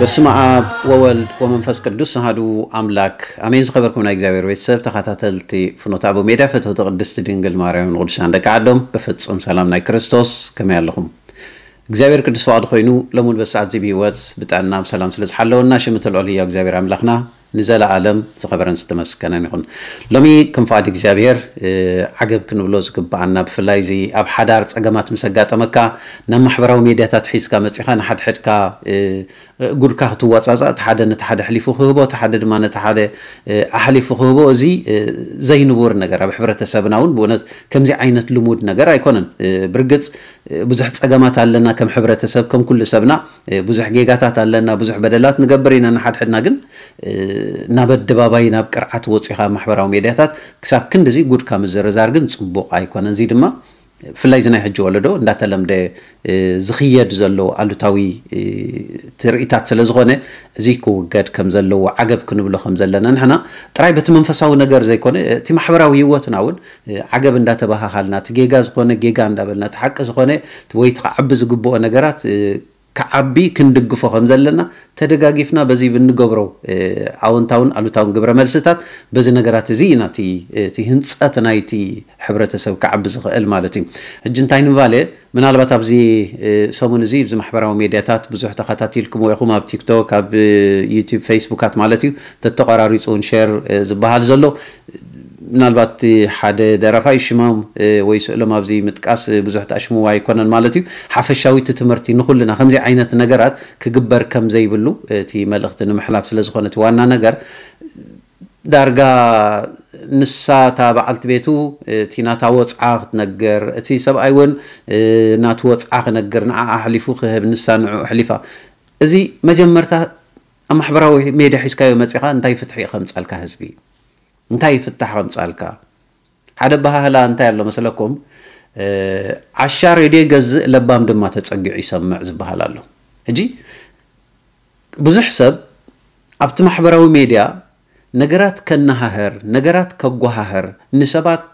በስመ አብ ወወልድ ወመንፈስ ቅዱስ አሐዱ አምላክ አሜን። ዝኸበርኩም ናይ እግዚኣብሔር ቤተሰብ ተኸታተልቲ ፍኖት ኣቦ ሜዳ ፈተውቲ ቅድስቲ ድንግል ማርያም ንቅዱሳን ደቂ ዓዶም ብፍፅም ሰላም ናይ ክርስቶስ ከመይ ኣለኹም? እግዚኣብሔር ቅዱስ ፍቓድ ኮይኑ ሎሙን በሰዓት ዚ ብሂወት ብጠና ብሰላም ስለ ዝሓለወና ሽም ተልዕልዮ እግዚኣብሔር ኣምላኽና ንዘለዓለም ዝኸበረን ዝተመስከነን ይኹን ሎሚ ከም ፍቓድ እግዚኣብሔር ዓገብ ክንብሎ ዝግባኣና ብፍላይ እዚ ኣብ ሓዳር ፀገማት ምስ ኣጋጠመካ ናብ ማሕበራዊ ሜድያታት ሒዝካ መፂኻ ንሓድሕድካ ጉድካ ክትዋፃፃእ እቲ ሓደ ነቲ ሓደ ኣሕሊፉ ክህቦ እቲ ሓደ ድማ ነቲ ሓደ ኣሕሊፉ ክህቦ እዚ ዘይንቡር ነገር ኣብ ሕብረተሰብና እውን ብእውነት ከምዚ ዓይነት ልሙድ ነገር ኣይኮነን ብርግፅ ብዙሕ ፀገማት ኣለና ከም ሕብረተሰብ ከም ኩሉ ሰብና ብዙሕ ጌጋታት ኣለና ብዙሕ በደላት ንገብር ኢና ንሓድሕድና ግን ናብ ኣደባባይ ናብ ቅርዓት ወፂኻ ማሕበራዊ ሜድያታት ክሳብ ክንዲዚ ጉድካ ምዝርዛር ግን ፅቡቕ ኣይኮነን እዚ ድማ ብፍላይ እዚ ናይ ሕጂ ወለዶ እንዳተለምደ ዝኽየድ ዘሎ ኣሉታዊ ትርኢታት ስለ ዝኾነ እዚ ክውገድ ከም ዘለዎ ዓገብ ክንብሎ ከም ዘለና ንሕና ጥራይ በቲ መንፈሳዊ ነገር ዘይኮነ እቲ ማሕበራዊ ህወትና እውን ዓገብ እንዳተባሃኻልና እቲ ጌጋ ዝኾነ ጌጋ እንዳበልና እቲ ሓቂ ዝኾነ ወይ ከዓ ዓቢ ዝግብኦ ነገራት ክዓቢ ክንድግፎ ከም ዘለና ተደጋጊፍና በዚ ብንገብሮ ኣወንታውን ኣሉታውን ግብረ መልስታት በዚ ነገራት እዚ ኢና እቲ ህንፀት ናይቲ ሕብረተሰብ ክዓቢ ዝኽእል ማለት እዩ ሕጂ እንታይ ንባለ ምናልባት ኣብዚ ሰሙን እዚ ብዚ ማሕበራዊ ሜድያታት ብዙሕ ተኸታቲልኩም ኢኹም ኣብ ቲክቶክ ኣብ ዩቲብ ፌስቡካት ማለት እዩ ተተቆራሪፁ ውን ሸር ዝበሃል ዘሎ ምናልባት ሓደ ደራፋይ ሽሞም ወይ ስእሎም ኣብዚ ምጥቃስ ብዙሕ ተኣሽሙዎ ኣይኮነን ማለት እዩ ሓፈሻዊ እቲ ትምህርቲ ንኩልና ከምዚ ዓይነት ነገራት ክግበር ከም ዘይብሉ እቲ መልእክቲ ንምሕላፍ ስለዝኮነ እቲ ዋና ነገር ዳርጋ ንሳ እታ በዓልቲ ቤቱ እቲ ናታ ወፅዓ ክትነገር እቲ ሰብኣይ እውን ናቲ ወፅዓ ክነገር ንዓ ኣሕሊፉ ክህብ ንሳ ንዑ ኣሕሊፋ እዚ መጀመርታ ኣብ ማሕበራዊ ሜድያ ሒዝካዮ መፂኻ እንታይ ፍትሒ ከምፃልካ ህዝቢ እዩ እንታይ ይፍታሕ ከምፃልካ ሓደ ባህላ እንታይ ኣሎ መሰለኩም ዓሻ ሬድዮ ገዝእ ለባም ድማ ተፀጊዑ ይሰምዕ ዝበሃል ኣሎ ሕጂ ብዙሕ ሰብ ኣብቲ ማሕበራዊ ሜድያ ነገራት ከነሃህር ነገራት ከጓሃህር ንሰባት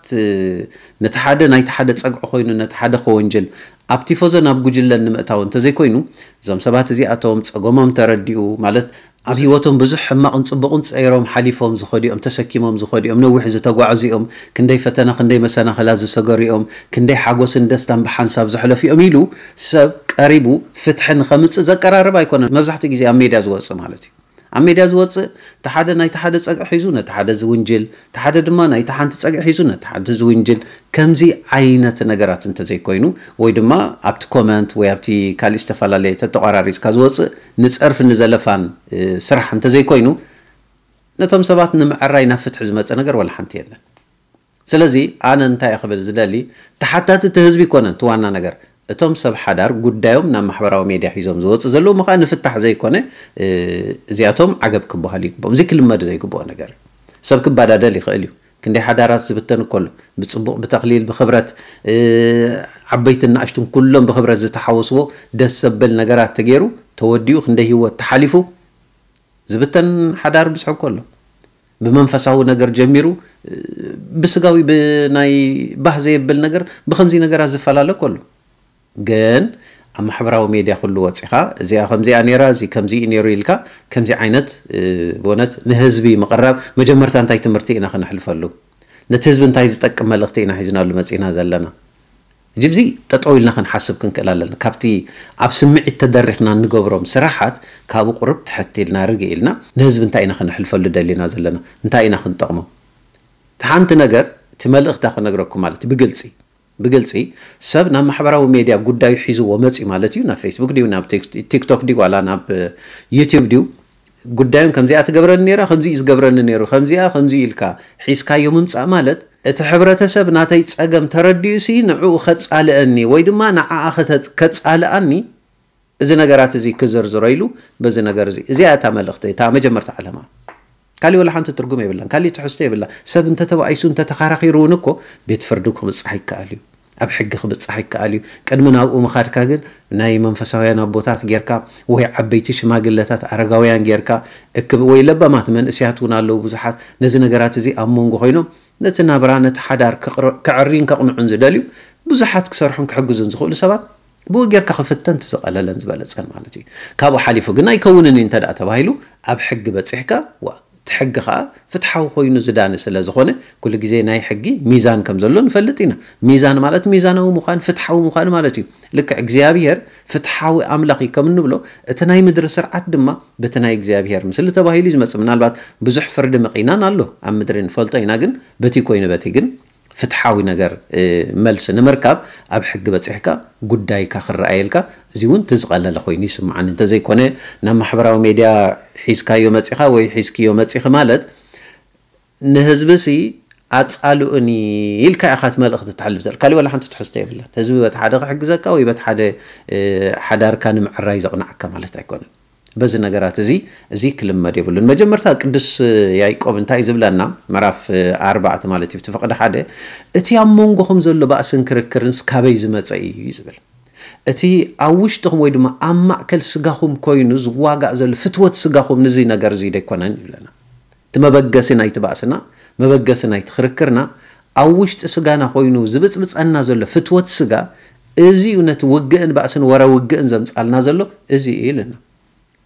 ነቲ ሓደ ናይቲ ሓደ ፀግዒ ኮይኑ ነቲ ሓደ ከወንጀል ኣብቲ ፈዞ ናብ ጉጅለን ንምእታው እንተዘይኮይኑ እዞም ሰባት እዚኣቶም ፀገሞም ተረዲኡ ማለት ኣብ ሂወቶም ብዙሕ ሕማቕን ፅቡቕን ፀይሮም ሓሊፎም ዝኸዲኦም ተሰኪሞም ዝኸዲኦም ነዊሕ ዝተጓዕዚኦም ክንደይ ፈተና ክንደይ መሰናኽላ ዝሰገሪኦም ክንደይ ሓጎስን ደስታን ብሓንሳብ ዘሕለፍ እዮም ኢሉ ሰብ ቀሪቡ ፍትሒ ንኸምፅእ ዘቀራርብ ኣይኮነን መብዛሕትኡ ግዜ ኣብ ሜድያ ዝወፅእ ማለት እዩ ኣብ ሜድያ ዝወፅእ እቲ ሓደ ናይቲ ሓደ ፀግዒ ሒዙ ነቲ ሓደ ዝውንጅል እቲ ሓደ ድማ ናይቲ ሓንቲ ፀግዒ ሒዙ ነቲ ሓንቲ ዝውንጅል ከምዚ ዓይነት ነገራት እንተዘይኮይኑ ወይ ድማ ኣብቲ ኮመንት ወይ ኣብቲ ካሊእ ዝተፈላለየ ተተቋራሪፅካ ዝወፅእ ንፀርፊ ንዘለፋን ስራሕ እንተዘይኮይኑ ነቶም ሰባት ንምዕራይ ናብ ፍትሒ ዝመፀ ነገር ወላ ሓንቲ የለን ስለዚ ኣነ እንታይ እየ ክብል ዝደሊ ተሓታቲ እቲ ህዝቢ ይኮነን እቲ ዋና ነገር እቶም ሰብ ሓዳር ጉዳዮም ናብ ማሕበራዊ ሜድያ ሒዞም ዝወፅእ ዘለዎ ምክዓ ንፍታሕ ዘይኮነ እዚኣቶም ዓገብ ክበሃል ይግብኦም እዚ ክልመዱ ዘይግብኦ ነገር ሰብ ክባዳደል ይኽእል እዩ ክንደይ ሓዳራት ዝብተን ከሎ ብፅቡቅ ብተክሊል ብክብረት ዓበይትን ናእሽትን ኩሎም ብክብረት ዝተሓወስዎ ደስ ዘበል ነገራት ተገይሩ ተወዲኡ ክንደይ ሂወት ተሓሊፉ ዝብተን ሓዳር ብስሑ ከሎ ብመንፈሳዊ ነገር ጀሚሩ ብስጋዊ ብናይ ባህ ዘየብል ነገር ብከምዚ ነገራት ዝፈላለ ከሎ جن أما حبرة وميديا كل وصيها زي خمزي أنيرا زي كمزي كم زي عينت بونت نهزبي مقرب مجمرت أنت تمرتي إن خلنا حلف له نتهزب أنت عايز تكمل لغتي إن حجنا له متين هذا لنا جبزي تطويل نحن حسب كن كلا لنا كابتي أبسمع التدرخنا نجبرهم سرحت كابو قرب تحتي لنا رجيلنا نهزب أنت إن خلنا حلف له دليلنا هذا لنا أنت إن خلنا طعمه تحنت نجر تملق تأخذ نجركم على تبقلسي ብግልፂ ሰብ ናብ ማሕበራዊ ሜድያ ጉዳዩ ሒዝዎ መፂ ማለት እዩ ናብ ፌስቡክ ድዩ ናብ ቲክቶክ ድዩ ዋላ ናብ ዩቲብ ድዩ ጉዳዮም ከምዚኣ ትገብረኒ ነራ ከምዚ እዩ ዝገብረኒ ነይሩ ከምዚኣ ከምዚ ኢልካ ሒዝካዮ ምምፃእ ማለት እቲ ሕብረተሰብ ናተይ ፀገም ተረዲኡ ሲ ንዕኡ ከፃልአኒ ወይ ድማ ንዓኣ ከፃልኣኒ እዚ ነገራት እዚ ክዝርዝሮ ኢሉ በዚ ነገር እዚ እዚኣ እታ መልእኽቲ እታ መጀመርቲ ዓለማ ካሊእ ወላ ሓንቲ ትርጉም የብላን ካሊእ ትሕዝቶ የብላ ሰብ እንተተባኣይሱ እንተተኻራኺሩ እውን እኮ ቤት ፍርዲ ክብፃሕ ይከኣል እዩ ኣብ ሕጊ ክብፃሕ ይከኣል እዩ ቅድሚ ናብኡ ምኻድካ ግን ናይ መንፈሳውያን ኣቦታት ጌርካ ወይ ዓበይቲ ሽማግለታት ኣረጋውያን ጌርካ እክብ ወይ ለባማት መንእስያት እውን ኣለዉ ብዙሓት ነዚ ነገራት እዚ ኣብ መንጎ ኮይኖም ነቲ ናብራ ነቲ ሓዳር ክዕርዩን ከቕንዑን ዝደልዩ ብዙሓት ክሰርሑን ክሕግዙን ዝኽእሉ ሰባት ብኡ ጌርካ ክፍተን ትዝቐለለን ዝበለፀን ማለት እዩ ካብኡ ሓሊፉ ግን ኣይከውንን እዩ እንተ ተባሂሉ ኣብ ሕጊ በፂሕካ ዋ እቲ ሕጊ ከዓ ፍትሓዊ ኮይኑ ዝዳነ ስለ ዝኾነ ኩሉ ግዜ ናይ ሕጊ ሚዛን ከም ዘሎ ንፈልጥ ኢና ሚዛን ማለት ሚዛናዊ ምዃን ፍትሓዊ ምዃን ማለት እዩ ልክዕ እግዚኣብሄር ፍትሓዊ ኣምላኽ እዩ ከም ንብሎ እቲ ናይ ምድሪ ስርዓት ድማ በቲ ናይ እግዚኣብሄር ምስሊ ተባሂሉ እዩ ዝመፅእ ምናልባት ብዙሕ ፍርዲ መቒናን ኣሎ ኣብ ምድሪ ንፈልጦ ኢና ግን በቲ ኮይኑ በቲ ግን ፍትሓዊ ነገር መልሲ ንምርካብ ኣብ ሕጊ በፂሕካ ጉዳይካ ክረኣየልካ እዚ እውን ትዝቐለለ ኮይኑ ይስምዓኒ እንተዘይኮነ ናብ ማሕበራዊ ሜድያ ሒዝካዮ መፂኻ ወይ ሒዝክዮ መፂኽ ማለት ንህዝቢ ሲ ኣፃልኡኒ ኢልካ ኢኻ መልእኽቲ ትሓልፍ ዘ ካሊእ ወላ ሓንቲ ትሕዝቶ የብለን ህዝቢ በቲ ሓደ ክሕግዘካ ወይ በቲ ሓደ ሓዳርካ ንምዕራይ ዘቕናዓካ ማለት ኣይኮነን በዚ ነገራት እዚ እዚ ክልመድ የብሉን መጀመርታ ቅዱስ ያይቆብ እንታይ እዩ ዝብለና መራፍ ኣርባዕተ ማለት እዩ ብቲ ፍቕዲ ሓደ እቲ ኣብ መንጎኹም ዘሎ ባእስን ክርክርን ስካበይ ዝመፀ እዩ ዝብል እቲ ኣብ ውሽጢኹም ወይ ድማ ኣብ ማእከል ስጋኹም ኮይኑ ዝዋጋእ ዘሎ ፍትወት ስጋኹም ንዚ ነገር እዚ ደይኮነን ይብለና እቲ መበገሲ ናይቲ ባእስና መበገሲ ናይቲ ክርክርና ኣብ ውሽጢ ስጋና ኮይኑ ዝብፅብፀና ዘሎ ፍትወት ስጋ እዚ እዩ ነቲ ውግእን ባእስን ወረ ውግእን ዘምፃልና ዘሎ እዚ እዩ ኢልና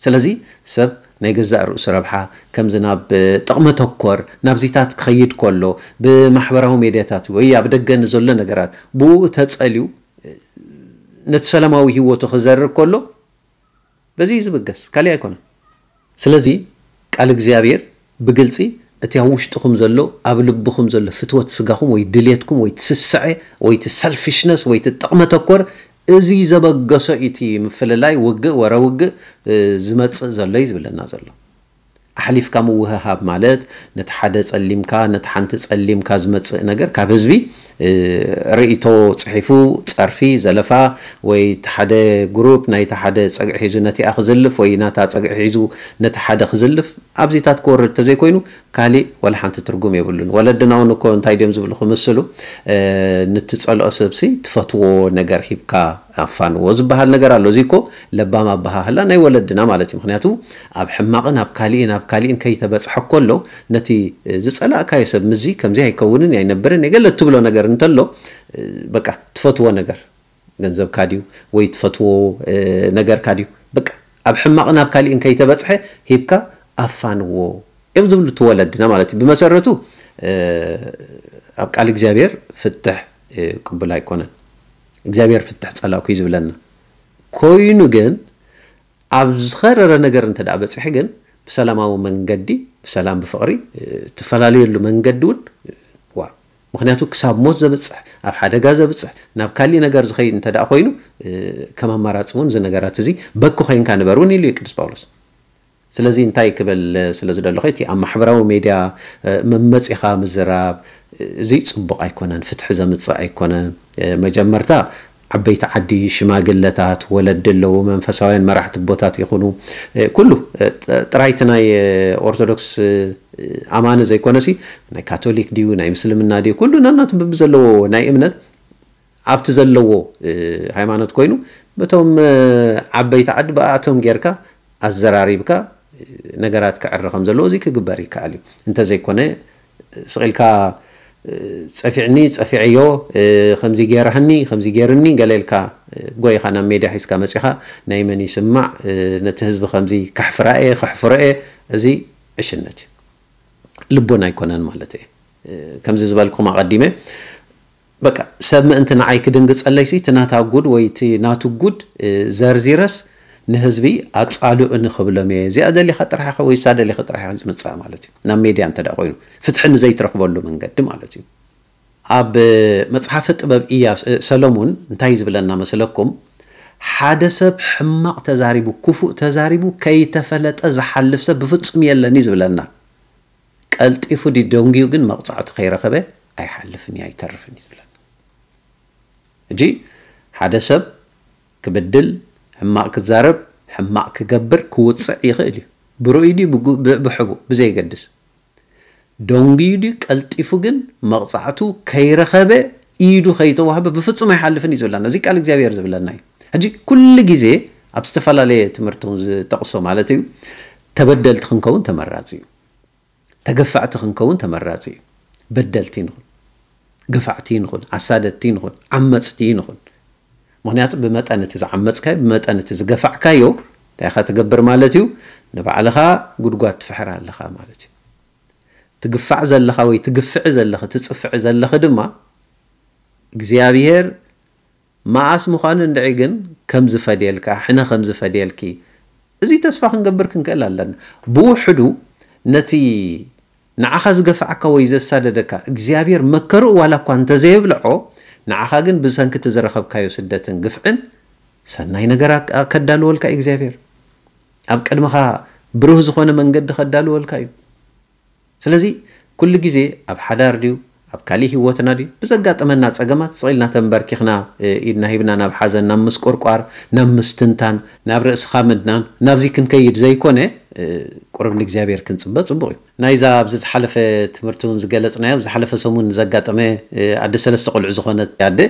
ስለዚ ሰብ ናይ ገዛእ ርእሱ ረብሓ ከምዚ ናብ ጥቕሚ ተኮር ናብዚታት ክኸይድ ከሎ ብማሕበራዊ ሜድያታት ወይ ኣብ ደገን ዘሎ ነገራት ብኡ ተፀልዩ ነቲ ሰላማዊ ሂወቱ ክዘርብ ከሎ በዚ እዩ ዝብገስ ካሊእ ኣይኮነን ስለዚ ቃል እግዚኣብሔር ብግልፂ እቲ ኣብ ውሽጡኹም ዘሎ ኣብ ልብኹም ዘሎ ፍትወት ስጋኹም ወይ ድልትኩም ወይ ትስስዐ ወይ ቲ ሰልፊሽነስ ወይ ቲ ጥቕመ ተኮር እዚ ዘበገሶ ኢቲ ምፍልላይ ውግእ ወረ ውግእ ዝመፅእ ዘሎ እዩ ዝብለና ዘሎ ኣሕሊፍካ ምውህሃብ ማለት ነቲ ሓደ ፀሊምካ ነቲ ሓንቲ ፀሊምካ ዝመፅእ ነገር ካብ ህዝቢ ርእቶ ፅሒፉ ፀርፊ ዘለፋ ወይ ቲ ሓደ ግሩፕ ናይቲ ሓደ ፀግዒ ሒዙ ነቲኣ ክዝልፍ ወይ ናታ ፀግዒ ሒዙ ነቲ ሓደ ክዝልፍ ኣብዚታት ክወርድ እተዘይኮይኑ ካሊእ ወላ ሓንቲ ትርጉም የብሉን ወለድና ውን እኮ እንታይ ድዮም ዝብሉ ክምስሉ ንትፀልኦ ሰብሲ ትፈትዎ ነገር ሂብካ ኣፋንዎ ዝበሃል ነገር ኣሎ እዚ ኮ ለባም ኣባሃህላ ናይ ወለድና ማለት እዩ ምክንያቱ ኣብ ሕማቕን ኣብ ካሊእን ኣብ ካሊእን ከይተበፅሐ ከሎ ነቲ ዝፀላእካዮ ሰብ ምዚ ከምዚ ኣይከውንን ኣይነበረን የገለ እትብሎ ነገር እንተሎ በቃ ትፈትዎ ነገር ገንዘብካ ድዩ ወይ ትፈትዎ ነገርካ ድዩ በቃ ኣብ ሕማቕ ናብ ካሊእን ከይተበፅሐ ሂብካ ኣፋንዎ እዮም ዝብሉ ትወለድና ማለት እዩ ብመሰረቱ ኣብ ቃል እግዚኣብሔር ፍትሕ ቅቡል ኣይኮነን እግዚኣብሔር ፍትሕ ፀላእኩ እዩ ዝብለና ኮይኑ ግን ኣብ ዝኸረረ ነገር እንተ ደኣ በፂሕ ግን ብሰላማዊ መንገዲ ብሰላም ብፍቕሪ ትፈላለየሉ መንገዲ እውን ምክንያቱ ክሳብ ሞት ዘብፅሕ ኣብ ሓደጋ ዘብፅሕ ናብ ካሊእ ነገር ዝኸይድ እንተደኣ ኮይኑ ከም ኣማራፂ እውን እዚ ነገራት እዚ በኩ ኮይንካ ንበር እውን ኢሉ ዩ ቅዱስ ጳውሎስ ስለዚ እንታይ ክብል ስለ ዝደለኹ እቲ ኣብ ማሕበራዊ ሜድያ መመፂኻ ምዝራብ እዚ ፅቡቅ ኣይኮነን ፍትሒ ዘምፅእ ኣይኮነን መጀመርታ ዓበይቲ ዓዲ ሽማግለታት ወለዲ ኣለዉ መንፈሳውያን መራሕቲ ቦታት ይኹኑ ኩሉ ጥራይቲ ናይ ኦርቶዶክስ ኣማኒ ዘይኮነ ሲ ናይ ካቶሊክ ድዩ ናይ ምስልምና ድዩ ኩሉ ናናት ዘለዎ ናይ እምነት ኣብቲ ዘለዎ ሃይማኖት ኮይኑ በቶም ዓበይቲ ዓዲ ብኣቶም ጌርካ ኣዘራሪብካ ነገራት ክዕሪ ከም ዘለዎ እዚ ክግበር ይከኣል እዩ እንተዘይኮነ ስቂልካ ፀፊዕኒ ፀፊዐዮ ከምዚ ገይርሃኒ ከምዚ ገይርኒ ገለልካ ጎይኻ ናብ ሜድያ ሒዝካ መፂኻ ናይ መን ይስማዕ ነቲ ህዝቢ ከምዚ ካሕፍራእየ ክሕፍሮእየ እዚ ዕሽነት እዩ ልቦን ኣይኮነን ማለት እየ ከምዚ ዝበልኩም ኣቐዲመ በ ሰብ ምእንቲ ንዓይ ክድንግፀለይሲ እቲ ናታ ጉድ ወይ እቲ ናቱ ጉድ ዘርዚረስ ንህዝቢ ኣፃልኡ ንክብሎም እየ እዚኣ ደሊኻ ጥራሕኻ ወይሳ ደሊኻ ጥራሕኻ ዝመፅእ ማለት እዩ ናብ ሜድያ እንተደ ኮይኑ ፍትሒ ንዘይትረክበሉ መንገዲ ማለት እዩ ኣብ መፅሓፈ ጥበብ እያ ሰሎሙን እንታይ እዩ ዝብለና መስለኩም ሓደ ሰብ ሕማቕ ተዛሪቡ ክፉእ ተዛሪቡ ከይተፈለጠ ዝሓልፍ ሰብ ብፍፁም የለኒ ዝብለና ቀልጢፉ ድ ደንጊኡ ግን መቕፃዕቲ ከይረኸበ ኣይሓልፍን እዩ ኣይተርፍን እዩ ዝብለና እጂ ሓደ ሰብ ክብድል ሕማቅ ክዛረብ ሕማቅ ክገብር ክውፅዕ ይኽእል እዩ ብርኡይ ድ ብሕቡእ ብዘይገድስ ደንጊዩ ድ ቀልጢፉ ግን መቕፃዕቱ ከይረኸበ ኢዱ ከይተዋህበ ብፍፁም ኣይሓልፍን እዩ ዝብለና እዚ ቃል እግዚኣብሔር ዝብለና እዩ ሕጂ ኩሉ ግዜ ኣብ ዝተፈላለየ ትምህርቲ እውን ዝጠቕሶ ማለት እዩ ተበደልቲ ክንከውን ተመራፂ እዩ ተገፋዕቲ ክንከውን ተመራፂ እዩ በደልቲ ንኹን ገፋዕቲ ንኹን ኣሳደድቲ ንኹን ዓመፅቲ ንኹን ምክንያቱ ብመጠን እቲ ዝዓመፅካዮ ብመጠን እቲ ዝገፋዕካዮ እንታይ ኢኻ ትገብር ማለት እዩ ንባዕልኻ ጉድጓድ ትፍሕር ኣለኻ ማለት እዩ ትግፋዕ ዘለኻ ወይ ትግፍዕ ዘለኺ ትፅፍዕ ዘለኺ ድማ እግዚኣብሄር ማኣስ ምዃኑ ንድዒ ግን ከም ዝፈደልካ ሕነ ከም ዝፈደልኪ እዚ ተስፋ ክንገብር ክንክእል ኣለና ብውሕዱ ነቲ ንዓኻ ዝገፋዕካ ወይ ዘሳደደካ እግዚኣብሄር መከርኡ ዋላ እኳ እንተዘየብልዖ ንዓኻ ግን ብሰንኪ እቲ ዝረኸብካዮ ስደትን ግፍዕን ሰናይ ነገር ከዳልወልካ እዩ እግዚኣብሔር ኣብ ቅድሚኻ ብሩህ ዝኾነ መንገዲ ከዳልወልካ እዩ ስለዚ ኩሉ ግዜ ኣብ ሓዳር ድዩ ኣብ ካሊእ ሂወትና ድዩ ብዘጋጥመና ፀገማት ፅቂልና ተንበርኪኽና ኢድና ሂብና ናብ ሓዘን ናብ ምስቆርቋር ናብ ምስትንታን ናብ ርእስኻ ምድናን ናብዚ ክንከይድ ዘይኮነ ቁርብ ንእግዚኣብሔር ክንፅበ ፅቡቅ እዩ ናይዛ ኣብዚ ዝሓለፈ ትምህርቲ እውን ዝገለፅናዮ ዝሓለፈ ሰሙን ዘጋጠመ ኣዲ ሰለስተ ቆልዑ ዝኾነት ኣደ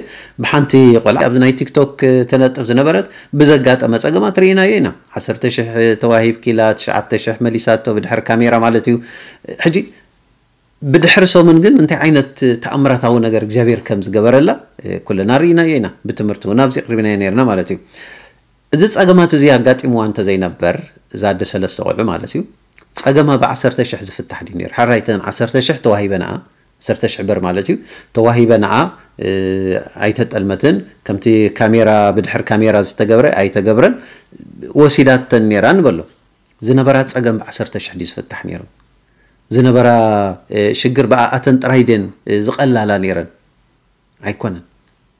ብሓንቲ ቆልዓ ኣብዚ ናይ ቲክቶክ ተነጥፍ ዝነበረት ብዘጋጠመ ፀገማት ርኢናዮ ኢና 1,000 ተዋሂብ ኪላ 9,000 መሊሳቶ ብድሕር ካሜራ ማለት እዩ ሕጂ ብድሕሪ ሰሙን ግን እንታይ ዓይነት ተኣምራታዊ ነገር እግዚኣብሔር ከም ዝገበረላ ኩልና ርኢናዮ ኢና ብትምህርቲ እውን ኣብዚ ቅሪብናዮ ነርና ማለት እዩ እዚ ፀገማት እዚ ኣጋጢምዋ እንተዘይነበር እዛ ኣደ ሰለስተ ቆልዑ ማለት እዩ ፀገማ ብ1,000 ዝፍታሕ ድዩ ነሩ ሓራይተን 1,000 ተዋሂበንኣ 1,000 ብር ማለት እዩ ተዋሂበንኣ ኣይተጠልመትን ከምቲ ካሜራ ብድሕር ካሜራ ዝተገብረ ኣይተገብረን ወሲዳተን ነራ ንበሎ ዝነበራ ፀገም ብ1,000 ድዩ ዝፍታሕ ነይሩ ዝነበራ ሽግር ብኣኣተን ጥራይ ደን ዝቐላላ ነይረን ኣይኮነን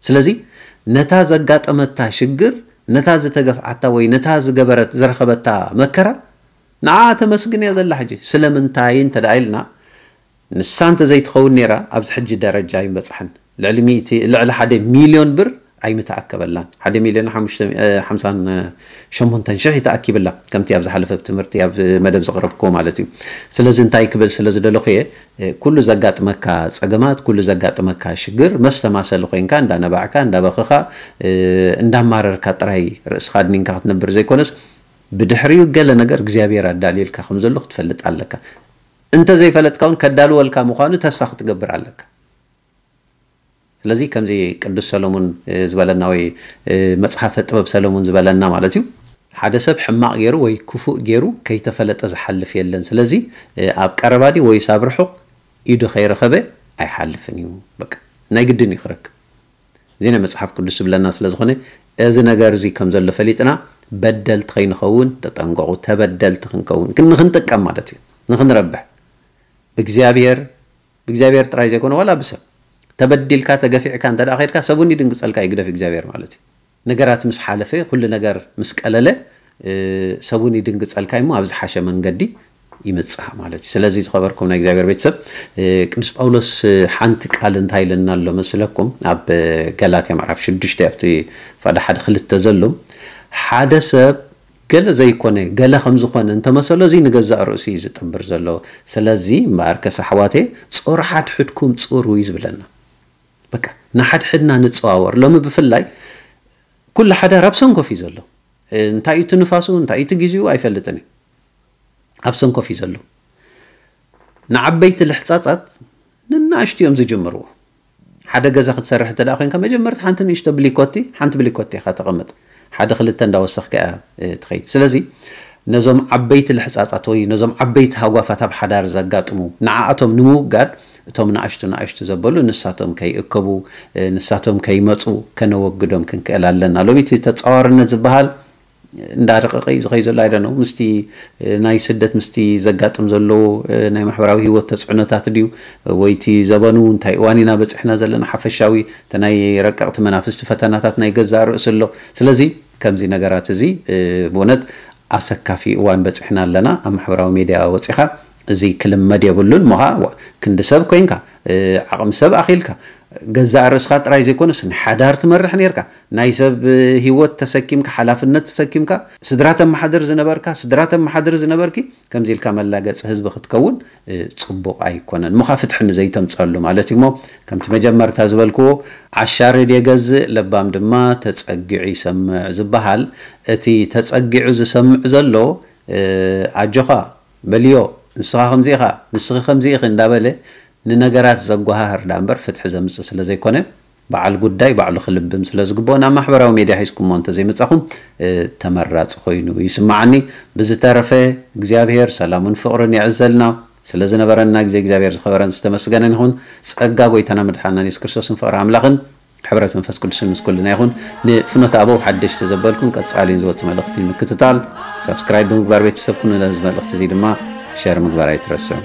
ስለዚ ነታ ዘጋጠመታ ሽግር ነታ ዝተገፍዓታ ወይ ነታ ዝገበረት ዝረኸበታ መከራ ንዓ ተመስግን እያ ዘላ ሕጂ ስለምንታይ እንተዳ ኢልና ንሳ እንተዘይትኸውን ነይራ ኣብዚ ሕጂ ደረጃ ይበፅሐን ልዕሊ ሓደ ሚልዮን ብር ኣይምተኣከበላ ሓደ ሚልዮን ሚልዮን 58 ሽሕ ይተኣኪብላ ከምቲ ኣብ ዝሓለፈ ትምህርቲ ኣብ መደብ ዘቕረብኮ ማለት እዩ ስለዚ እንታይ ክብል ስለ ዝደለኹ እየ ኩሉ ዘጋጥመካ ፀገማት ኩሉ ዘጋጥመካ ሽግር መስተማሰሊ ኮይንካ እንዳነባዕካ እንዳበኽኻ እንዳማረርካ ጥራይ ርእስኻ ድኒንካ ክትነብር ዘይኮነስ ብድሕሪኡ ገለ ነገር እግዚኣብሔር ኣዳልዩልካ ከምዘሎ ክትፈልጥ ኣለካ እንተዘይፈለጥካ ውን ከዳልወልካ ምኳኑ ተስፋ ክትገብር ኣለካ ስለዚ ከምዚ ቅዱስ ሰሎሙን ዝበለና ወይ መፅሓፈ ጥበብ ሰሎሙን ዝበለና ማለት እዩ ሓደ ሰብ ሕማቕ ገይሩ ወይ ክፉእ ገይሩ ከይተፈለጠ ዝሓልፍ የለን ስለዚ ኣብ ቀረባ ድዩ ወይስ ኣብ ርሑቕ ኢዱ ከይረኸበ ኣይሓልፍን እዩ በቃ ናይ ግድን እዩ ክረክብ እዚ ናይ መፅሓፍ ቅዱስ ዝብለና ስለዝኾነ እዚ ነገር እዚ ከም ዘሎ ፈሊጥና በደልቲ ከይንኸውን ተጠንቀቑ ተበደልቲ ክንከውን ንክንጥቀም ማለት እዩ ንክንረብሕ ብእግዚኣብሔር ብእግዚኣብሔር ጥራይ ዘይኮነ ዋላ ብሰብ ተበዲልካ ተገፊዕካ እንተ ከድካ ሰብ እውን ይድንግፀልካ ይግደፍ እግዚኣብሔር ማለት እዩ ነገራት ምስ ሓለፈ ኩሉ ነገር ምስ ቀለለ ሰብ እውን ይድንግፀልካ እሞ ኣብ ዝሓሸ መንገዲ ይመፅእ ማለት እዩ ስለዚ ዝኸበርኩም ናይ እግዚኣብሔር ቤተሰብ ቅዱስ ጳውሎስ ሓንቲ ቃል እንታይ ኢለና ኣሎ መስለኩም ኣብ ገላትያ መዕራፍ 6 ኣብቲ ፋዳ ሓደ ክልተ ዘሎ ሓደ ሰብ ገለ ዘይኮነ ገለ ከም ዝኾነ እንተመሰሎ እዚ ንገዛእ ርእሲ እዩ ዝጥብር ዘሎ ስለዚ እምበር ከሳሕዋቴ ፆር ሓድሕድኩም ፅሩ እዩ ዝብለና بكا نحد حدنا نتصاور لما بفلاي كل حدا رابسون كوفي زلو انتا ايتو نفاسو انتا ايتو جيزيو اي فلتني رابسون كوفي زلو نعبيت الحصاصات نناشت يوم زي جمرو حدا قزا ختسرح تدا اخوين كما جمرت حانت نشت بليكوتي حانت بليكوتي خاتغمت حدا خلت تندا وسخ كأه تخيل سلازي نزوم عبيت الحصاصات وي نزوم عبيت هاوافات بحدار زقاتمو نعاتهم نمو قاد እቶም ንኣሽቱ ንኣሽቱ ዘበሉ ንሳቶም ከይእከቡ ንሳቶም ከይመፁ ከነወግዶም ክንክእል ኣለና ሎሚት ተፃዋርነት ዝበሃል እንዳረቀቀ እዩ ዝኸይ ዘሎ ኣይደኖ ምስቲ ናይ ስደት ምስቲ ዘጋጥም ዘለዎ ናይ ማሕበራዊ ሂወት ተፅዕኖታት ድዩ ወይቲ ዘበኑ እንታይ እዋን ኢና በፅሕና ዘለና ሓፈሻዊ እቲ ናይ ረቀቕቲ መናፍስቲ ፈተናታት ናይ ገዛ ርእሱ ኣሎ ስለዚ ከምዚ ነገራት እዚ ብእውነት ኣሰካፊ እዋን በፅሕና ኣለና ኣብ ማሕበራዊ ሜድያ ወፂኻ እዚ ክልመድ የብሉን ሞሃ ክንዲ ሰብ ኮይንካ ዓቕሚ ሰብ ኣኺልካ ገዛ ርእስኻ ጥራይ ዘይኮነስ ንሓዳር ትመርሕ ነርካ ናይ ሰብ ሂወት ተሰኪምካ ሓላፍነት ተሰኪምካ ስድራ ተመሓደር ዝነበርካ ስድራ ተመሓደር ዝነበርኪ ከምዚ ኢልካ መላገፂ ህዝቢ ክትከውን ፅቡቕ ኣይኮነን እሞካ ፍትሕ ንዘይተምፀሉ ማለት እዩ ሞ ከምቲ መጀመርታ ዝበልክዎ ዓሻር የገዝእ ለባም ድማ ተፀጊዑ ይሰምዕ ዝበሃል እቲ ተፀጊዑ ዝሰምዕ ዘሎ ኣጆኻ በልዮ ንስኻ ከምዚ ኢኻ ንስኺ ከምዚ ኢኺ እንዳበለ ንነገራት ዘጓሃህር ዳ እምበር ፍትሒ ዘምፅእ ስለ ዘይኮነ በዓል ጉዳይ ባዕሉ ክልብም ስለ ዝግብኦ ናብ ማሕበራዊ ሜድያ ሒዝኩሞ እንተዘይመፃኹም ተመራፂ ኮይኑ ይስማዓኒ ብዝተረፈ እግዚኣብሄር ሰላሙን ፍቅርን ይዕዘልና ስለ ዝነበረና ግዜ እግዚኣብሔር ዝኸበረን ዝተመስገነን ይኹን ፀጋ ጎይታና መድሓና የሱስ ክርስቶስን ፍቅሪ ኣምላኽን ሕብረት መንፈስ ቅዱስን ምስ ኩልና ይኹን ንፍኖት ኣበው ሓደሽተ ዘበልኩን ቀፃሊ ዝወፅ መልእኽቲ ምክትታል ሰብስክራይብ ብምግባር ቤተሰብኩን ነዚ መልእኽቲ እዚ ድማ Sharma Dvarai Tração.